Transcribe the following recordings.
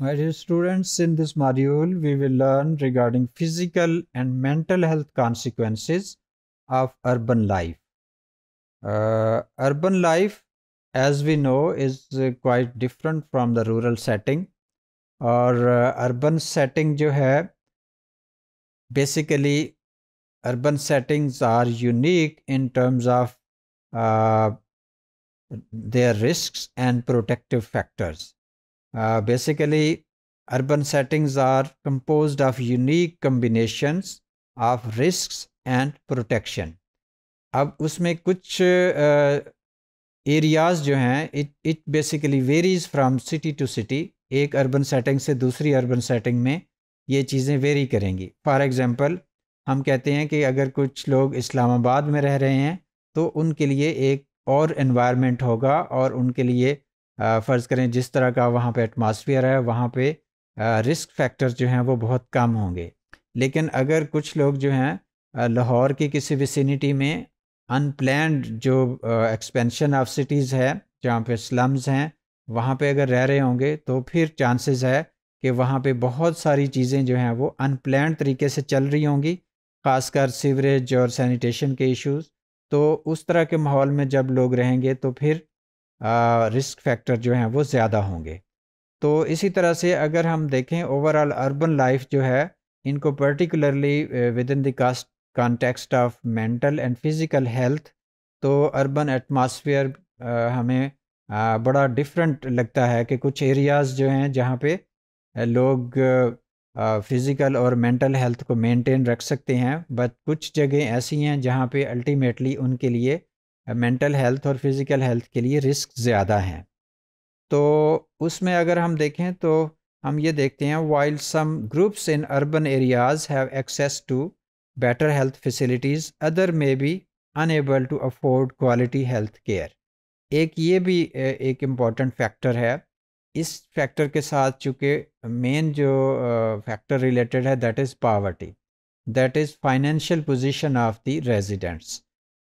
My dear students, in this module, we will learn regarding physical and mental health consequences of urban life. Uh, urban life, as we know, is uh, quite different from the rural setting. और uh, urban setting जो है basically urban settings are unique in terms of their risks and protective factors. Uh, basically, urban settings are composed of unique combinations of risks and protection. अब उसमें कुछ areas uh, जो हैं it it basically varies from city to city एक urban setting से दूसरी urban setting में ये चीज़ें वेरी करेंगी फॉर एग्ज़ाम्पल हम कहते हैं कि अगर कुछ लोग इस्लामाबाद में रह रहे हैं तो उनके लिए एक और इन्वायरमेंट होगा और उनके लिए फ़र्ज़ करें जिस तरह का वहाँ पे एटमॉस्फेयर है वहाँ पे रिस्क फैक्टर जो हैं वो बहुत कम होंगे लेकिन अगर कुछ लोग जो हैं लाहौर की किसी विसिनिटी में अनप्लैंड जो एक्सपेंशन ऑफ सिटीज़ है जहाँ पे स्लम्स हैं वहाँ पे अगर रह रहे होंगे तो फिर चांसेस है कि वहाँ पे बहुत सारी चीज़ें जो हैं वो अनप्लान तरीके से चल रही होंगी खासकर सीवरेज और सैनिटेशन के इश्यूज तो उस तरह के माहौल में जब लोग रहेंगे तो फिर रिस्क फैक्टर जो हैं वो ज़्यादा होंगे तो इसी तरह से अगर हम देखें ओवरऑल अर्बन लाइफ जो है इनको particularly with in the cost context of mental and physical health तो अर्बन एटमॉस्फेयर हमें आ, बड़ा डिफरेंट लगता है कि कुछ एरियाज़ जो हैं जहाँ पे लोग फिज़िकल और मेंटल हेल्थ को मेंटेन रख सकते हैं बट कुछ जगह ऐसी हैं जहाँ पे अल्टीमेटली उनके लिए मेंटल हेल्थ और फिज़िकल हेल्थ के लिए रिस्क ज़्यादा हैं तो उसमें अगर हम देखें तो हम ये देखते हैं while some groups in urban areas have access to better health facilities other may be unable to afford quality health care एक ये भी एक इम्पॉर्टेंट फैक्टर है इस फैक्टर के साथ चूँकि मेन जो फैक्टर रिलेटेड है that is poverty that is financial position of the residents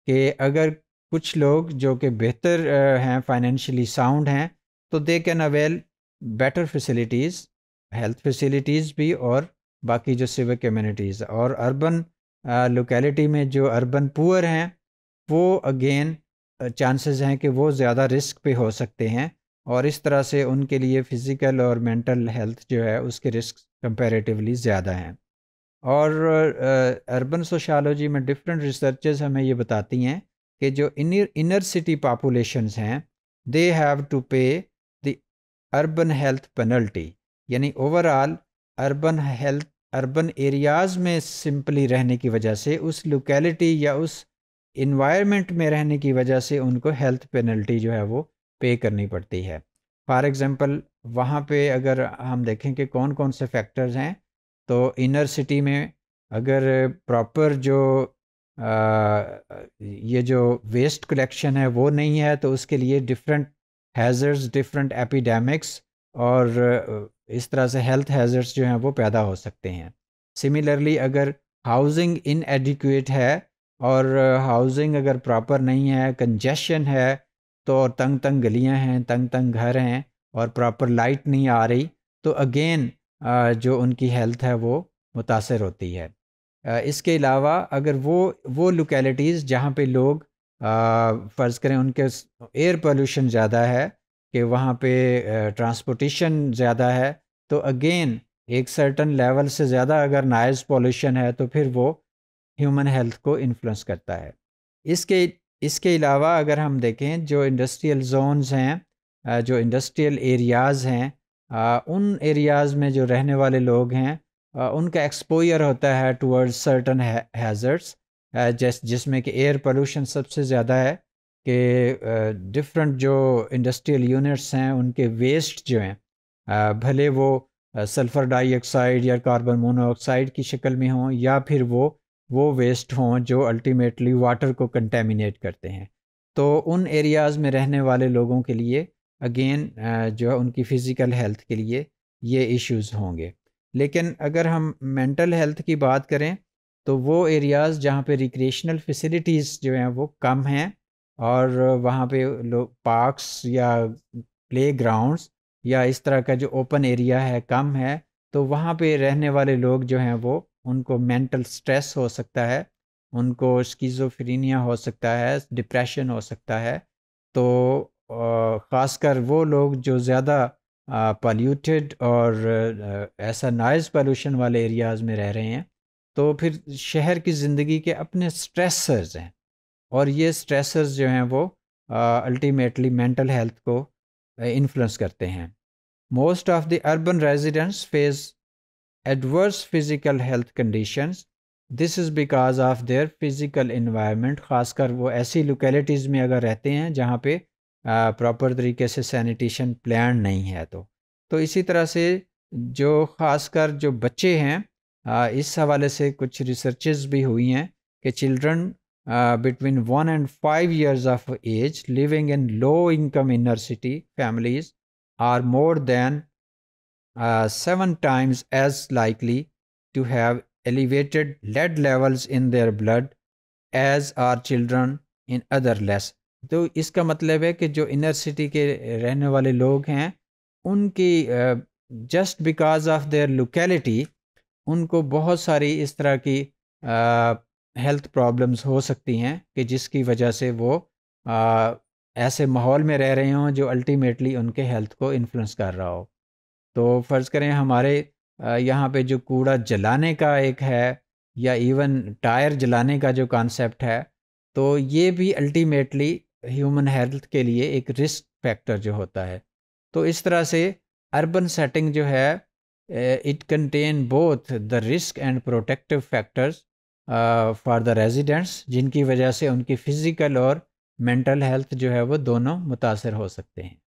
के अगर कुछ लोग जो कि बेहतर हैं फाइनेंशियली साउंड हैं तो they can avail better facilities health facilities भी और बाकी जो सिविक कम्युनिटीज़ और अर्बन लोकेलिटी में जो अर्बन पुअर हैं वो अगेन चांसेस हैं कि वो ज़्यादा रिस्क पे हो सकते हैं और इस तरह से उनके लिए फ़िज़िकल और मेंटल हेल्थ जो है उसके रिस्क कंपैरेटिवली ज़्यादा हैं और अर्बन सोशालोजी में डिफरेंट रिसर्चेस हमें ये बताती हैं कि जो इनर इनर सिटी पॉपुलेशंस हैं they have to pay the urban health penalty यानी overall urban health urban areas में सिंपली रहने की वजह से उस लोकेलिटी या उस इन्वायरमेंट में रहने की वजह से उनको हेल्थ पेनल्टी जो है वो पे करनी पड़ती है फॉर एग्ज़ाम्पल वहाँ पे अगर हम देखें कि कौन कौन से फैक्टर्स हैं तो इनर सिटी में अगर प्रॉपर जो ये जो वेस्ट कलेक्शन है वो नहीं है तो उसके लिए डिफरेंट हैज़र्स डिफरेंट एपिडेमिक्स और इस तरह से हेल्थ हैज़र्स जो हैं वो पैदा हो सकते हैं सिमिलरली अगर हाउसिंग इनएडिकुएट है और हाउसिंग अगर प्रॉपर नहीं है कंजेशन है तो तंग तंग गलियां हैं तंग तंग घर हैं और प्रॉपर लाइट नहीं आ रही तो अगेन जो उनकी हेल्थ है वो मुतासर होती है इसके अलावा अगर वो वो लोकेलिटीज़ जहाँ पे लोग फ़र्ज़ करें उनके एयर पोल्यूशन ज़्यादा है कि वहाँ पे ट्रांसपोर्टेशन ज़्यादा है तो अगेन एक सर्टन लेवल से ज़्यादा अगर नाइज़ पोल्यूशन है तो फिर वो ह्यूमन हेल्थ को इन्फ्लुएंस करता है इसके इसके अलावा अगर हम देखें जो इंडस्ट्रियल जोनस हैं जो इंडस्ट्रियल एरियाज़ हैं उन एरियाज़ में जो रहने वाले लोग हैं उनका एक्सपोजर होता है टूवर्ड्स सर्टन हैज़र्ट्स जैस जिसमें कि एयर पोलूशन सबसे ज़्यादा है कि डिफरेंट जो इंडस्ट्रियल यूनिट्स हैं उनके वेस्ट जो हैं भले वो सल्फ़र डाइऑक्साइड या कार्बन मोनोऑक्साइड की शक्ल में हों या फिर वो वो वेस्ट हों जो अल्टीमेटली वाटर को कंटेमिनेट करते हैं तो उन एरियाज़ में रहने वाले लोगों के लिए अगेन जो है उनकी फ़िज़िकल हेल्थ के लिए ये इश्यूज़ होंगे लेकिन अगर हम मेंटल हेल्थ की बात करें तो वो एरियाज़ जहाँ पे रिक्रिएशनल फैसिलिटीज़ जो हैं वो कम हैं और वहाँ पे लोग पार्क्स या प्ले ग्राउंड्स या इस तरह का जो ओपन एरिया है कम है तो वहाँ पे रहने वाले लोग जो हैं वो उनको मेंटल स्ट्रेस हो सकता है उनको स्कीज़ोफ्रीनिया हो सकता है डिप्रेशन हो सकता है तो ख़ासकर वो लोग जो ज़्यादा पॉल्यूटेड और ऐसा नॉइज़ पॉल्यूशन वाले एरियाज़ में रह रहे हैं तो फिर शहर की ज़िंदगी के अपने स्ट्रेसर्स हैं और ये स्ट्रेसर्स जो हैं वो अल्टीमेटली मेंटल हेल्थ को इन्फ्लुएंस करते हैं most of the urban residents face adverse physical health conditions this is because of their physical environment ख़ासकर वो ऐसी लोकेलिटीज़ में अगर रहते हैं जहाँ पे प्रॉपर तरीके से सैनिटेशन प्लान नहीं है तो तो इसी तरह से जो ख़ासकर जो बच्चे हैं इस हवाले से कुछ रिसर्च भी हुई हैं कि children between one and five years of age living in low income inner city families are more than seven times as likely to have elevated lead levels in their blood as are children in other less तो इसका मतलब है कि जो inner city के रहने वाले लोग हैं उनकी just because of their locality उनको बहुत सारी इस तरह की हेल्थ प्रॉब्लम्स हो सकती हैं कि जिसकी वजह से वो uh, ऐसे माहौल में रह रहे हों जो अल्टीमेटली उनके हेल्थ को इन्फ्लुएंस कर रहा हो तो फ़र्ज़ करें हमारे यहाँ पे जो कूड़ा जलाने का एक है या इवन टायर जलाने का जो कॉन्सेप्ट है तो ये भी अल्टीमेटली ह्यूमन हेल्थ के लिए एक रिस्क फैक्टर जो होता है तो इस तरह से अर्बन सेटिंग जो है it contain both the risk and protective factors for the residents जिनकी वजह से उनकी फ़िज़िकल और मेंटल हेल्थ जो है वो दोनों मुतासर हो सकते हैं